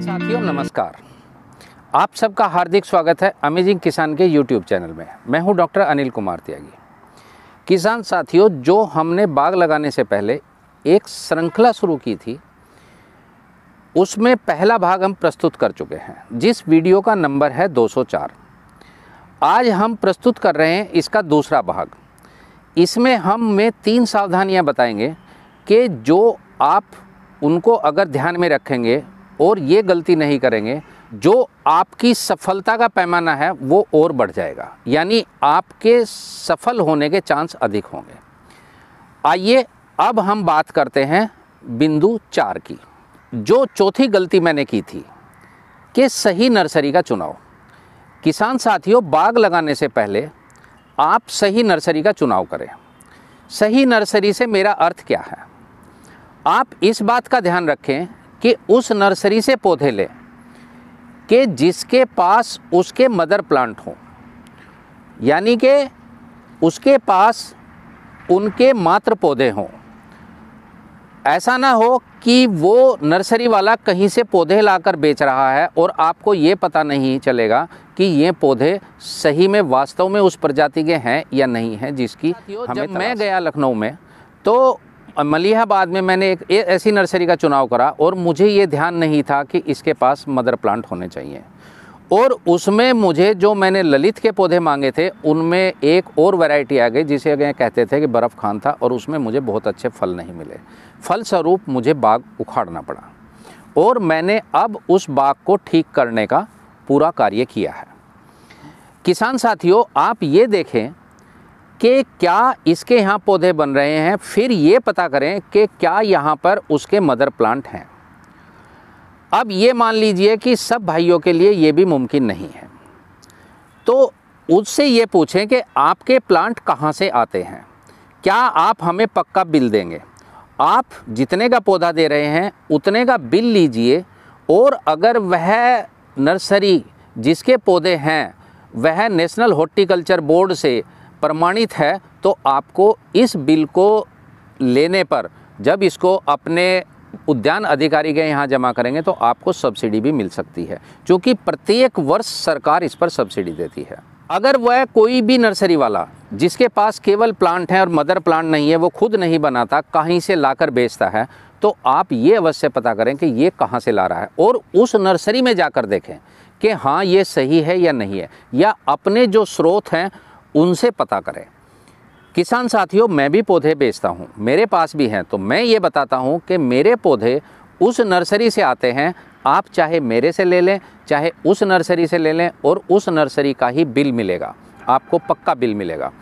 साथियों नमस्कार आप सबका हार्दिक स्वागत है अमेजिंग किसान के यूट्यूब चैनल में मैं हूं डॉक्टर अनिल कुमार त्यागी किसान साथियों जो हमने बाग लगाने से पहले एक श्रृंखला शुरू की थी उसमें पहला भाग हम प्रस्तुत कर चुके हैं जिस वीडियो का नंबर है 204 आज हम प्रस्तुत कर रहे हैं इसका दूसरा भाग इसमें हम में तीन सावधानियां बताएंगे कि जो आप उनको अगर ध्यान में रखेंगे और ये गलती नहीं करेंगे जो आपकी सफलता का पैमाना है वो और बढ़ जाएगा यानी आपके सफल होने के चांस अधिक होंगे आइए अब हम बात करते हैं बिंदु चार की जो चौथी गलती मैंने की थी कि सही नर्सरी का चुनाव किसान साथियों बाग लगाने से पहले आप सही नर्सरी का चुनाव करें सही नर्सरी से मेरा अर्थ क्या है आप इस बात का ध्यान रखें कि उस नर्सरी से पौधे लें कि जिसके पास उसके मदर प्लांट हों यानी कि उसके पास उनके मात्र पौधे हों ऐसा ना हो कि वो नर्सरी वाला कहीं से पौधे लाकर बेच रहा है और आपको ये पता नहीं चलेगा कि ये पौधे सही में वास्तव में उस प्रजाति के हैं या नहीं हैं जिसकी हमें जब मैं गया लखनऊ में तो मलिहाबाद में मैंने एक ऐसी नर्सरी का चुनाव करा और मुझे ये ध्यान नहीं था कि इसके पास मदर प्लांट होने चाहिए और उसमें मुझे जो मैंने ललित के पौधे मांगे थे उनमें एक और वैरायटी आ गई जिसे अगर कहते थे कि बर्फ़ खान था और उसमें मुझे बहुत अच्छे फल नहीं मिले फल स्वरूप मुझे बाग उखाड़ना पड़ा और मैंने अब उस बाग को ठीक करने का पूरा कार्य किया है किसान साथियों आप ये देखें कि क्या इसके यहाँ पौधे बन रहे हैं फिर ये पता करें कि क्या यहाँ पर उसके मदर प्लांट हैं अब ये मान लीजिए कि सब भाइयों के लिए ये भी मुमकिन नहीं है तो उससे ये पूछें कि आपके प्लांट कहाँ से आते हैं क्या आप हमें पक्का बिल देंगे आप जितने का पौधा दे रहे हैं उतने का बिल लीजिए और अगर वह नर्सरी जिसके पौधे हैं वह नेशनल हॉर्टिकल्चर बोर्ड से प्रमाणित है तो आपको इस बिल को लेने पर जब इसको अपने उद्यान अधिकारी के यहाँ जमा करेंगे तो आपको सब्सिडी भी मिल सकती है जो कि प्रत्येक वर्ष सरकार इस पर सब्सिडी देती है अगर वह कोई भी नर्सरी वाला जिसके पास केवल प्लांट है और मदर प्लांट नहीं है वो खुद नहीं बनाता कहीं से लाकर बेचता है तो आप ये अवश्य पता करें कि ये कहाँ से ला रहा है और उस नर्सरी में जाकर देखें कि हाँ ये सही है या नहीं है या अपने जो स्रोत हैं उनसे पता करें किसान साथियों मैं भी पौधे बेचता हूँ मेरे पास भी हैं तो मैं ये बताता हूँ कि मेरे पौधे उस नर्सरी से आते हैं आप चाहे मेरे से ले लें चाहे उस नर्सरी से ले लें और उस नर्सरी का ही बिल मिलेगा आपको पक्का बिल मिलेगा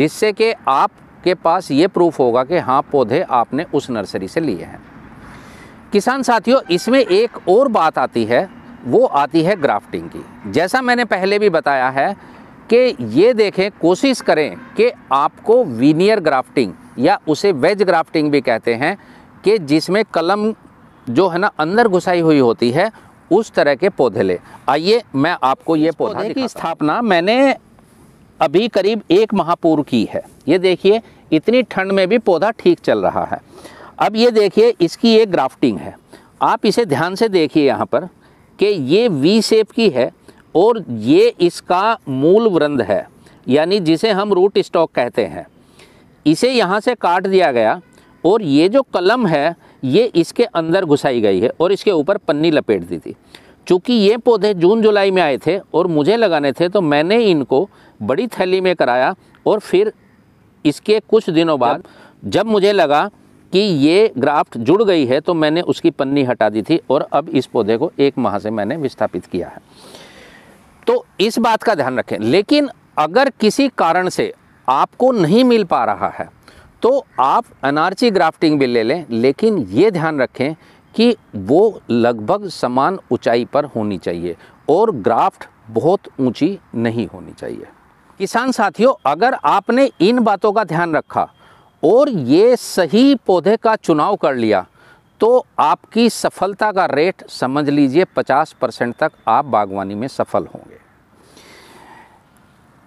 जिससे कि आपके पास ये प्रूफ होगा कि हाँ पौधे आपने उस नर्सरी से लिए हैं किसान साथियों इसमें एक और बात आती है वो आती है ग्राफ्टिंग की जैसा मैंने पहले भी बताया है कि ये देखें कोशिश करें कि आपको वीनियर ग्राफ्टिंग या उसे वेज ग्राफ्टिंग भी कहते हैं कि जिसमें कलम जो है ना अंदर घुसाई हुई होती है उस तरह के पौधे ले आइए मैं आपको ये पौधे की स्थापना मैंने अभी करीब एक माह पूर्व की है ये देखिए इतनी ठंड में भी पौधा ठीक चल रहा है अब ये देखिए इसकी ये ग्राफ्टिंग है आप इसे ध्यान से देखिए यहाँ पर कि ये वी शेप की है और ये इसका मूल वृंद है यानी जिसे हम रूट स्टॉक कहते हैं इसे यहाँ से काट दिया गया और ये जो कलम है ये इसके अंदर घुसाई गई है और इसके ऊपर पन्नी लपेट दी थी चूँकि ये पौधे जून जुलाई में आए थे और मुझे लगाने थे तो मैंने इनको बड़ी थैली में कराया और फिर इसके कुछ दिनों बाद जब मुझे लगा कि ये ग्राफ्ट जुड़ गई है तो मैंने उसकी पन्नी हटा दी थी और अब इस पौधे को एक माह से मैंने विस्थापित किया है तो इस बात का ध्यान रखें लेकिन अगर किसी कारण से आपको नहीं मिल पा रहा है तो आप अनार्ची ग्राफ्टिंग भी ले लें लेकिन ये ध्यान रखें कि वो लगभग समान ऊंचाई पर होनी चाहिए और ग्राफ्ट बहुत ऊंची नहीं होनी चाहिए किसान साथियों अगर आपने इन बातों का ध्यान रखा और ये सही पौधे का चुनाव कर लिया तो आपकी सफलता का रेट समझ लीजिए 50 परसेंट तक आप बागवानी में सफल होंगे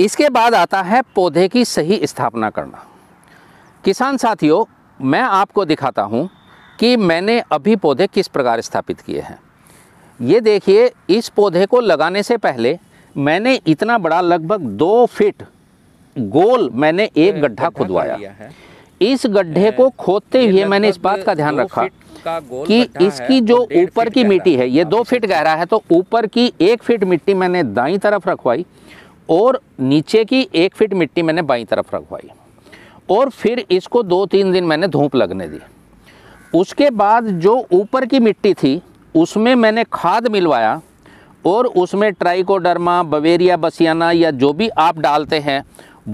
इसके बाद आता है पौधे की सही स्थापना करना किसान साथियों मैं आपको दिखाता हूँ कि मैंने अभी पौधे किस प्रकार स्थापित किए हैं ये देखिए इस पौधे को लगाने से पहले मैंने इतना बड़ा लगभग दो फिट गोल मैंने एक गड्ढा खुदवाया इस गड्ढे को खोदते हुए मैंने इस बात का ध्यान रखा कि इसकी जो ऊपर की मिट्टी है ये दो फीट गहरा है तो ऊपर की एक फीट मिट्टी मैंने दाई तरफ रखवाई और नीचे की एक फिट मिट्टी मैंने बाई तरफ रखवाई और फिर इसको दो तीन दिन मैंने धूप लगने दी उसके बाद जो ऊपर की मिट्टी थी उसमें मैंने खाद मिलवाया और उसमें ट्राइकोडर्मा बवेरिया बसियाना या जो भी आप डालते हैं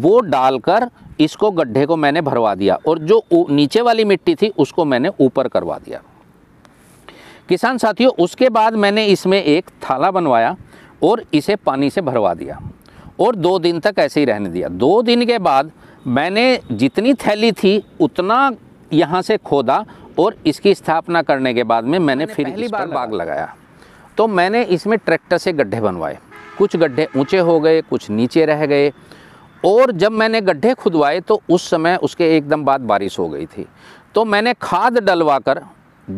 वो डालकर इसको गड्ढे को मैंने भरवा दिया और जो नीचे वाली मिट्टी थी उसको मैंने ऊपर करवा दिया किसान साथियों उसके बाद मैंने इसमें एक थाला बनवाया और इसे पानी से भरवा दिया और दो दिन तक ऐसे ही रहने दिया दो दिन के बाद मैंने जितनी थैली थी उतना यहाँ से खोदा और इसकी स्थापना करने के बाद में मैंने फिर पहली बार बाग लगाया तो मैंने इसमें ट्रैक्टर से गड्ढे बनवाए कुछ गड्ढे ऊंचे हो गए कुछ नीचे रह गए और जब मैंने गड्ढे खुदवाए तो उस समय उसके एकदम बाद बारिश हो गई थी तो मैंने खाद डलवा कर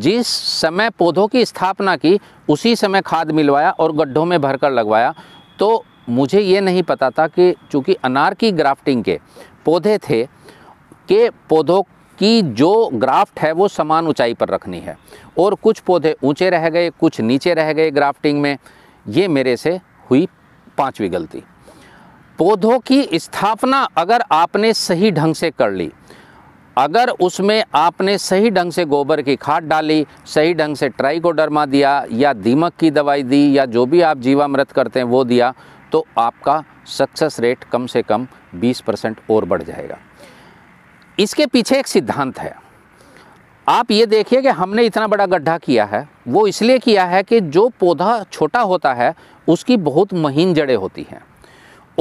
जिस समय पौधों की स्थापना की उसी समय खाद मिलवाया और गड्ढों में भरकर लगवाया तो मुझे ये नहीं पता था कि चूँकि अनार की ग्राफ्टिंग के पौधे थे के पौधों की जो ग्राफ्ट है वो समान ऊंचाई पर रखनी है और कुछ पौधे ऊंचे रह गए कुछ नीचे रह गए ग्राफ्टिंग में ये मेरे से हुई पांचवी गलती पौधों की स्थापना अगर आपने सही ढंग से कर ली अगर उसमें आपने सही ढंग से गोबर की खाद डाली सही ढंग से ट्राइकोडर्मा दिया या दीमक की दवाई दी या जो भी आप जीवामृत करते हैं वो दिया तो आपका सक्सेस रेट कम से कम 20 परसेंट और बढ़ जाएगा इसके पीछे एक सिद्धांत है आप ये देखिए कि हमने इतना बड़ा गड्ढा किया है वो इसलिए किया है कि जो पौधा छोटा होता है उसकी बहुत महीन जड़ें होती हैं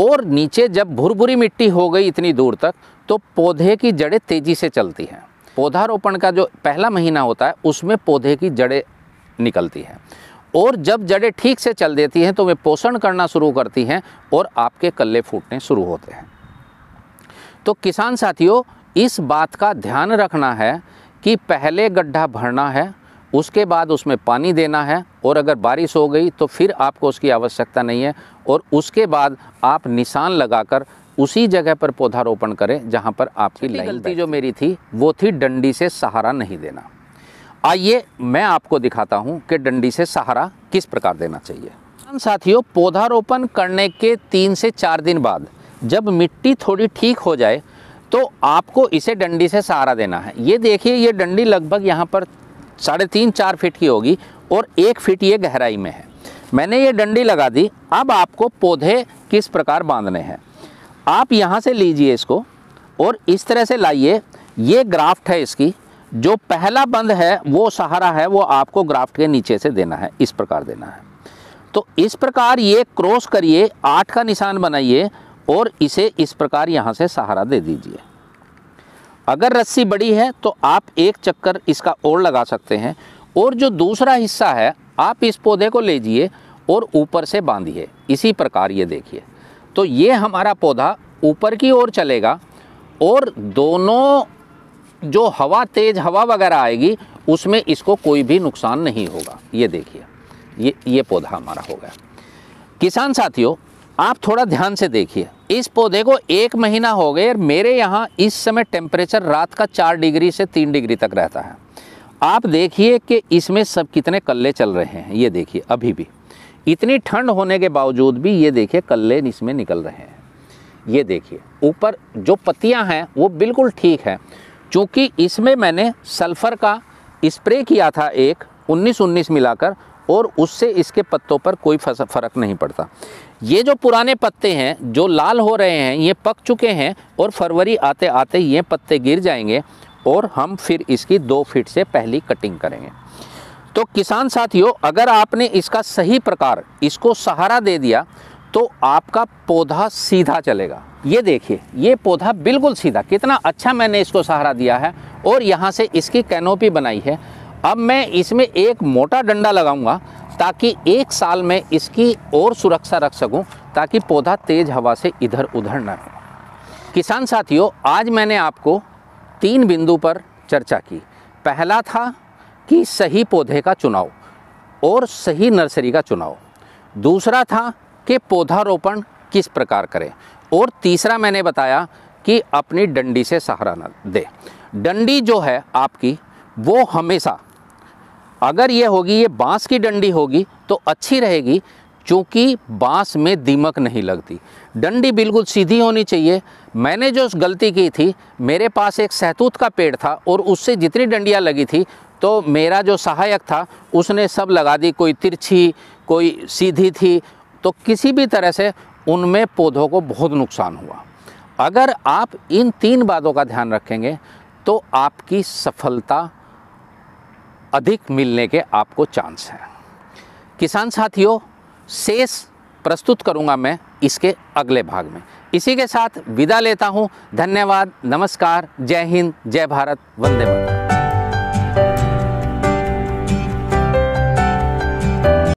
और नीचे जब भुरभुरी मिट्टी हो गई इतनी दूर तक तो पौधे की जड़ें तेज़ी से चलती हैं पौधारोपण का जो पहला महीना होता है उसमें पौधे की जड़ें निकलती हैं और जब जड़ें ठीक से चल देती हैं तो वे पोषण करना शुरू करती हैं और आपके कल्ले फूटने शुरू होते हैं तो किसान साथियों इस बात का ध्यान रखना है कि पहले गड्ढा भरना है उसके बाद उसमें पानी देना है और अगर बारिश हो गई तो फिर आपको उसकी आवश्यकता नहीं है और उसके बाद आप निशान लगाकर उसी जगह पर पौधारोपण करें जहाँ पर आपकी गलती जो मेरी थी वो थी डंडी से सहारा नहीं देना आइए मैं आपको दिखाता हूँ कि डंडी से सहारा किस प्रकार देना चाहिए साथियों पौधारोपण करने के तीन से चार दिन बाद जब मिट्टी थोड़ी ठीक हो जाए तो आपको इसे डंडी से सहारा देना है ये देखिए ये डंडी लगभग यहाँ पर साढ़े तीन चार फीट की होगी और एक फीट ये गहराई में है मैंने ये डंडी लगा दी अब आपको पौधे किस प्रकार बांधने हैं आप यहाँ से लीजिए इसको और इस तरह से लाइए ये ग्राफ्ट है इसकी जो पहला बंद है वो सहारा है वो आपको ग्राफ्ट के नीचे से देना है इस प्रकार देना है तो इस प्रकार ये क्रॉस करिए आठ का निशान बनाइए और इसे इस प्रकार यहाँ से सहारा दे दीजिए अगर रस्सी बड़ी है तो आप एक चक्कर इसका ओर लगा सकते हैं और जो दूसरा हिस्सा है आप इस पौधे को ले और ऊपर से बांधिए इसी प्रकार ये देखिए तो ये हमारा पौधा ऊपर की ओर चलेगा और दोनों जो हवा तेज़ हवा वगैरह आएगी उसमें इसको कोई भी नुकसान नहीं होगा ये देखिए ये ये पौधा हमारा हो गया किसान साथियों आप थोड़ा ध्यान से देखिए इस पौधे को एक महीना हो गया और मेरे यहाँ इस समय टेम्परेचर रात का चार डिग्री से तीन डिग्री तक रहता है आप देखिए कि इसमें सब कितने कल्ले चल रहे हैं ये देखिए अभी भी इतनी ठंड होने के बावजूद भी ये देखिए कल्ले इसमें निकल रहे हैं ये देखिए ऊपर जो पत्तियाँ हैं वो बिल्कुल ठीक हैं चूँकि इसमें मैंने सल्फ़र का स्प्रे किया था एक उन्नीस उन्नीस मिलाकर और उससे इसके पत्तों पर कोई फ़र्क नहीं पड़ता ये जो पुराने पत्ते हैं जो लाल हो रहे हैं ये पक चुके हैं और फरवरी आते आते ये पत्ते गिर जाएंगे और हम फिर इसकी दो फीट से पहली कटिंग करेंगे तो किसान साथियों अगर आपने इसका सही प्रकार इसको सहारा दे दिया तो आपका पौधा सीधा चलेगा ये देखिए ये पौधा बिल्कुल सीधा कितना अच्छा मैंने इसको सहारा दिया है और यहाँ से इसकी कैनोपी बनाई है अब मैं इसमें एक मोटा डंडा लगाऊंगा ताकि एक साल में इसकी और सुरक्षा रख सकूं ताकि पौधा तेज़ हवा से इधर उधर ना हो किसान साथियों आज मैंने आपको तीन बिंदु पर चर्चा की पहला था कि सही पौधे का चुनाव और सही नर्सरी का चुनाव दूसरा था कि पौधारोपण किस प्रकार करें और तीसरा मैंने बताया कि अपनी डंडी से सहारा न दे डंडी जो है आपकी वो हमेशा अगर ये होगी ये बांस की डंडी होगी तो अच्छी रहेगी चूँकि बांस में दीमक नहीं लगती डंडी बिल्कुल सीधी होनी चाहिए मैंने जो गलती की थी मेरे पास एक सहतूत का पेड़ था और उससे जितनी डंडियाँ लगी थी तो मेरा जो सहायक था उसने सब लगा दी कोई तिरछी कोई सीधी थी तो किसी भी तरह से उनमें पौधों को बहुत नुकसान हुआ अगर आप इन तीन बातों का ध्यान रखेंगे तो आपकी सफलता अधिक मिलने के आपको चांस हैं किसान साथियों शेष प्रस्तुत करूंगा मैं इसके अगले भाग में इसी के साथ विदा लेता हूं धन्यवाद नमस्कार जय हिंद जय भारत वंदे मातरम